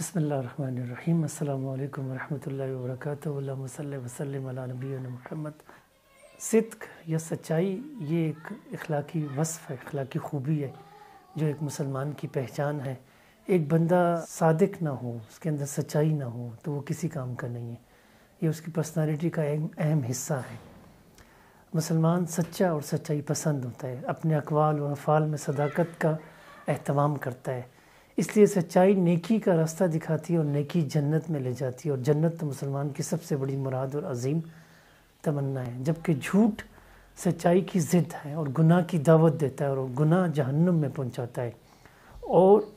बसमीम् अल्लाम वरम वरक वसलम नबी महमद सिद्क या सच्चाई ये एक अखलाकी वसफ़ है अखलाकी खूबी है जो एक मुसलमान की पहचान है एक बंदा सादक ना हो उसके अंदर सच्चाई ना हो तो वो किसी काम का नहीं है ये उसकी पर्सनैलिटी का एक अहम हिस्सा है मुसलमान सच्चा और सच्चाई पसंद होता है अपने अकवाल और अफ़ाल में सदाकत का अहतमाम करता है इसलिए सच्चाई नेकी का रास्ता दिखाती है और नेकी जन्नत में ले जाती है और जन्नत तो मुसलमान की सबसे बड़ी मुराद और अजीम तमन्ना है जबकि झूठ सच्चाई की ज़िद है और गुनाह की दावत देता है और गुनाह जहन्नुम में पहुंचाता है और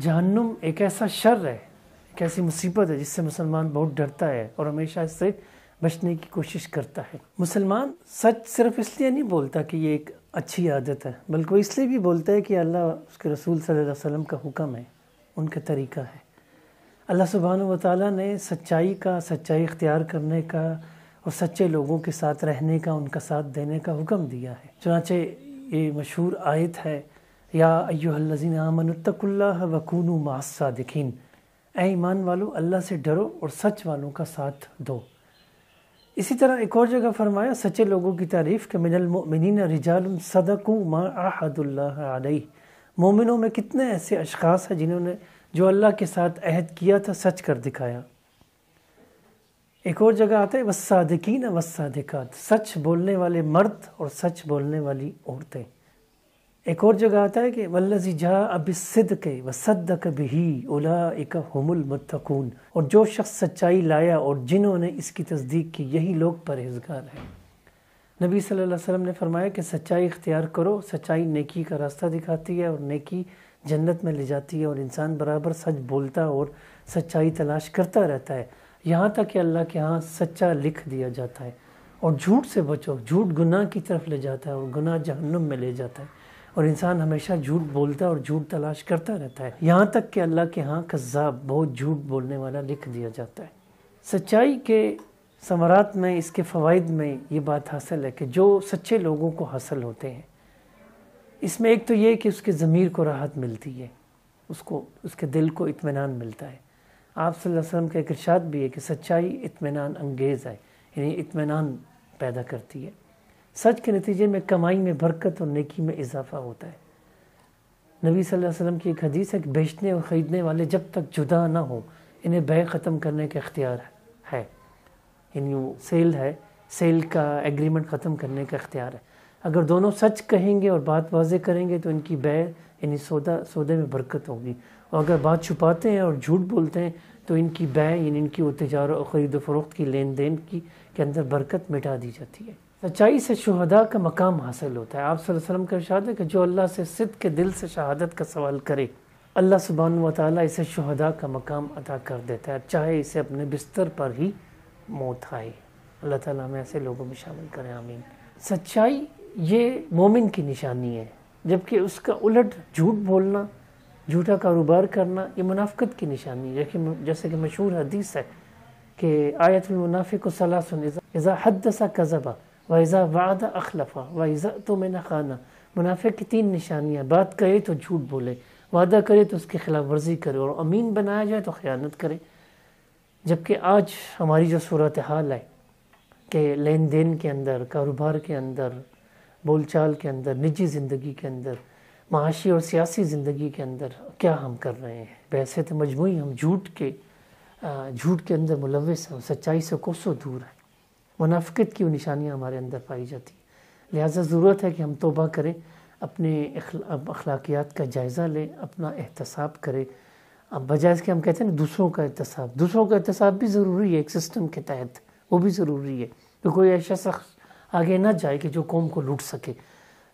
जहन्नुम एक ऐसा शर है एक ऐसी मुसीबत है जिससे मुसलमान बहुत डरता है और हमेशा इससे बचने की कोशिश करता है मुसलमान सच सिर्फ इसलिए नहीं बोलता कि ये एक अच्छी आदत है बल्कि इसलिए भी बोलता है कि अल्लाह उसके रसूल सल्लल्लाहु अलैहि वसल्लम का हुक्म है उनका तरीका है अल्लाह सुबहान व ताली ने सच्चाई का सच्चाई इख्तियार करने का और सच्चे लोगों के साथ रहने का उनका साथ देने का हुक्म दिया है चुनाचे ये मशहूर आयत है या अयोहल्लिन आमनतकुल्ला वकून मास्सा दिखीन ए ईमान वालों अल्लाह से डरो और सच वालों का साथ दो इसी तरह एक और जगह फरमाया सच्चे लोगों की तारीफ़ के मिनल रिजाल सदकू माहदुल्ल मोमिनों में कितने ऐसे अशखास हैं जिन्होंने जो अल्लाह के साथ अहद किया था सच कर दिखाया एक और जगह आता है वसादकिन वसादिकात सच बोलने वाले मर्द और सच बोलने वाली औरतें एक और जगह आता है कि वल्लजी जहा अब सिद्ध के वसद कभी एक हमल मतकून और जो शख्स सच्चाई लाया और जिन्होंने इसकी तस्दीक की यही लोग परहेजगार हैं नबी सल्लल्लाहु अलैहि वसल्लम ने फरमाया कि सच्चाई इख्तियार करो सच्चाई नेकी का रास्ता दिखाती है और नेकी जन्नत में ले जाती है और इंसान बराबर सच बोलता और सच्चाई तलाश करता रहता है यहाँ तक कि अल्लाह के यहाँ सच्चा लिख दिया जाता है और झूठ से बचो झूठ गुनाह की तरफ ले जाता है और गुनाह जहन्नुम में ले जाता है और इंसान हमेशा झूठ बोलता है और झूठ तलाश करता रहता है यहाँ तक कि अल्लाह के यहाँ कज़ाब बहुत झूठ बोलने वाला लिख दिया जाता है सच्चाई के समारात में इसके फ़वाद में ये बात हासिल है कि जो सच्चे लोगों को हासिल होते हैं इसमें एक तो ये कि उसके ज़मीर को राहत मिलती है उसको उसके दिल को इतमान मिलता है आप वसल्लम का एक इर्शाद भी है कि सच्चाई इतमान अंगेज़ है यानी इतमान पैदा करती है सच के नतीजे में कमाई में बरकत और नेकी में इजाफा होता है नबी सल्लल्लाहु अलैहि वसल्लम की एक हदीस है कि बेचने और ख़रीदने वाले जब तक जुदा ना हो इन्हें बह ख़त्म करने का इख्तियार है यानी सेल है सेल का एग्रीमेंट ख़त्म करने का इख्तियार है अगर दोनों सच कहेंगे और बात वाजे करेंगे तो इनकी बह यानी सौदा सौदे में बरकत होगी और अगर बात छुपाते हैं और झूठ बोलते हैं तो इनकी बह यानी इनकी वो तजार और ख़रीद फरोख्त की लेन देन की के अंदर बरकत मिटा दी जाती है सच्चाई से शहदा का मकाम हासिल होता है आप वसलम का इर्शाद है कि जो अल्लाह से सिद्ध के दिल से शहादत का सवाल करे अल्लाह सुबहान वाली इसे शहदा का मकाम अदा कर देता है चाहे इसे अपने बिस्तर पर ही मौत आए अल्लाह ताली हमें ऐसे लोगों में शामिल करें आमीन सच्चाई ये मोमिन की निशानी है जबकि उसका उलट झूठ बोलना झूठा कारोबार करना ये मुनाफ़त की निशानी है जैसे कि मशहूर हदीस है कि आयतुलमुनाफ़िक सलासन इज़ा हद सा कज़बा वाइजा वादा अखलफा वाइजा तो मैंने खाना मुनाफे की तीन निशानियाँ बात करे तो झूठ बोले वादा करे तो उसके खिलाफ वर्जी करे और अमीन बनाया जाए तो ख़यानत करे जबकि आज हमारी जो सूरत हाल है कि लेन देन के अंदर कारोबार के अंदर बोल चाल के अंदर निजी ज़िंदगी के अंदर माशी और सियासी ज़िंदगी के अंदर क्या हम कर रहे हैं वैसे तो मजमू हम झूठ के झूठ के अंदर मुलवस हैं सच्चाई से कोसों दूर हैं मुनाफ़त की निशानियाँ हमारे अंदर पाई जाती हैं लिहाजा ज़रूरत है कि हम तोबा करें अपने अखलाकियात का जायज़ा लें अपना एहतसाब करें अब बजाय इसके हम कहते हैं दूसरों का एहतसाब दूसरों का एहतसाब भी ज़रूरी है एक सिस्टम के तहत वो भी ज़रूरी है तो कोई ऐसा शख्स आगे ना जाए कि जो कौम को लूट सके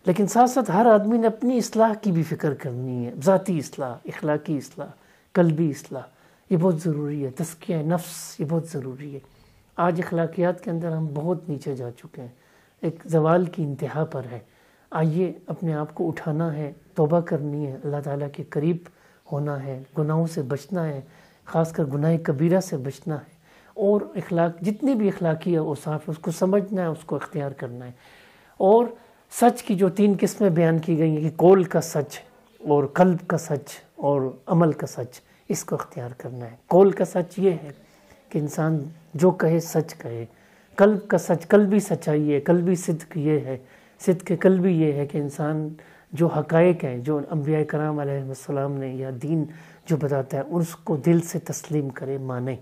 लेकिन साथ साथ हर आदमी ने अपनी असलाह की भी फिक्र करनी है ज़ाती असलाह अखलाकी असलाह कलबी असलाह ये बहुत ज़रूरी है तस्किया नफ्स ये बहुत ज़रूरी है आज अखलाकियात के अंदर हम बहुत नीचे जा चुके हैं एक जवाल की इंतहा पर है आइए अपने आप को उठाना है तोबा करनी है अल्लाह ताला के करीब होना है गुनाहों से बचना है ख़ासकर गुनाह कबीरा से बचना है और अखलाक जितनी भी अखलाकी औसाफ उसको समझना है उसको अख्तियार करना है और सच की जो तीन किस्में बयान की गई हैं कि कौल का सच और कल्ब का सच और अमल का सच इसको अख्तियार करना है कौल का सच ये है कि इंसान जो कहे सच कहे कल का सच कल भी सच्चाई है कल भी सिद्ध ये है सिद्ध के कल भी ये है कि इंसान जो हकायक हैं जो अम्बिया कराम आसमाम ने या दीन जो बताता है उसको दिल से तस्लीम करे माने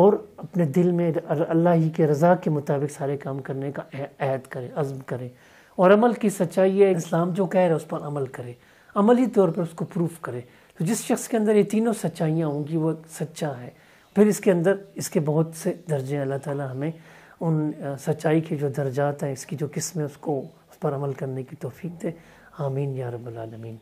और अपने दिल में अल्लाह ही के रज़ा के मुताबिक सारे काम करने का अहद करे अज़म करे और अमल की सच्चाई है इस्लाम जो कह रहा है उस पर अमल करे अमली तौर पर उसको प्रूफ करे तो जिस शख्स के अंदर ये तीनों सच्चाइयाँ होंगी वह सच्चा है फिर इसके अंदर इसके बहुत से दर्जे अल्लाह ताला हमें उन सच्चाई के जो दर्जात हैं इसकी जो किस्म है उसको उस पर अमल करने की तोफ़ी दे आमीन या रबालमीन आलमीन